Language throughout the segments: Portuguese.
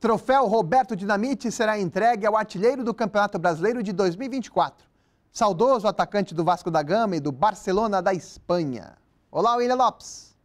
Troféu Roberto Dinamite será entregue ao artilheiro do Campeonato Brasileiro de 2024. Saudoso atacante do Vasco da Gama e do Barcelona da Espanha. Olá, William Lopes.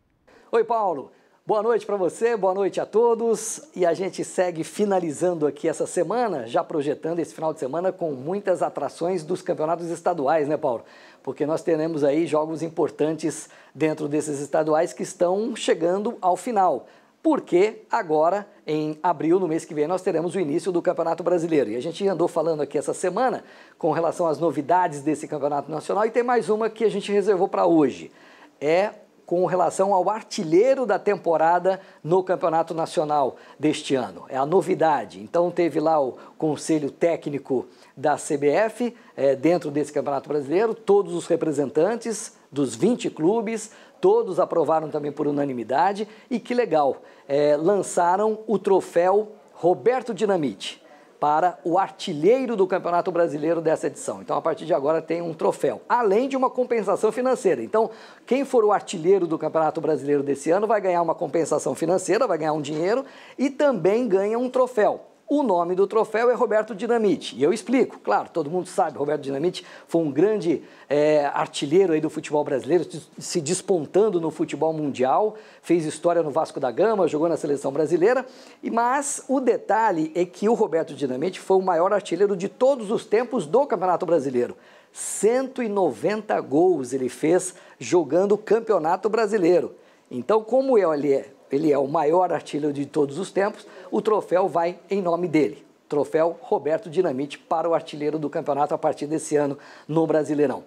Oi, Paulo. Boa noite para você, boa noite a todos. E a gente segue finalizando aqui essa semana, já projetando esse final de semana com muitas atrações dos campeonatos estaduais, né, Paulo? Porque nós teremos aí jogos importantes dentro desses estaduais que estão chegando ao final porque agora, em abril, no mês que vem, nós teremos o início do Campeonato Brasileiro. E a gente andou falando aqui essa semana com relação às novidades desse Campeonato Nacional e tem mais uma que a gente reservou para hoje. É com relação ao artilheiro da temporada no Campeonato Nacional deste ano. É a novidade. Então, teve lá o Conselho Técnico da CBF, é, dentro desse Campeonato Brasileiro, todos os representantes dos 20 clubes, todos aprovaram também por unanimidade. E que legal, é, lançaram o troféu Roberto Dinamite para o artilheiro do Campeonato Brasileiro dessa edição. Então, a partir de agora, tem um troféu, além de uma compensação financeira. Então, quem for o artilheiro do Campeonato Brasileiro desse ano vai ganhar uma compensação financeira, vai ganhar um dinheiro e também ganha um troféu. O nome do troféu é Roberto Dinamite. E eu explico, claro, todo mundo sabe, Roberto Dinamite foi um grande é, artilheiro aí do futebol brasileiro, se despontando no futebol mundial, fez história no Vasco da Gama, jogou na seleção brasileira. Mas o detalhe é que o Roberto Dinamite foi o maior artilheiro de todos os tempos do Campeonato Brasileiro. 190 gols ele fez jogando o Campeonato Brasileiro. Então, como ele é ele é o maior artilheiro de todos os tempos, o troféu vai em nome dele. Troféu Roberto Dinamite para o artilheiro do campeonato a partir desse ano no Brasileirão.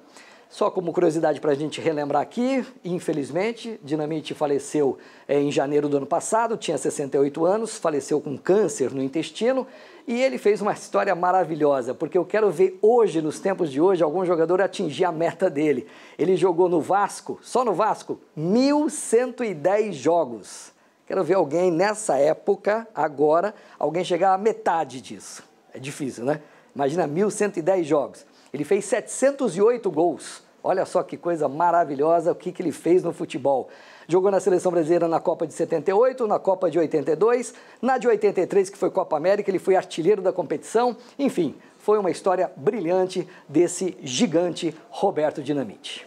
Só como curiosidade para a gente relembrar aqui, infelizmente, Dinamite faleceu eh, em janeiro do ano passado, tinha 68 anos, faleceu com câncer no intestino e ele fez uma história maravilhosa, porque eu quero ver hoje, nos tempos de hoje, algum jogador atingir a meta dele. Ele jogou no Vasco, só no Vasco, 1.110 jogos. Quero ver alguém nessa época, agora, alguém chegar à metade disso. É difícil, né? Imagina 1.110 jogos. Ele fez 708 gols. Olha só que coisa maravilhosa o que, que ele fez no futebol. Jogou na seleção brasileira na Copa de 78, na Copa de 82, na de 83, que foi Copa América, ele foi artilheiro da competição. Enfim, foi uma história brilhante desse gigante Roberto Dinamite.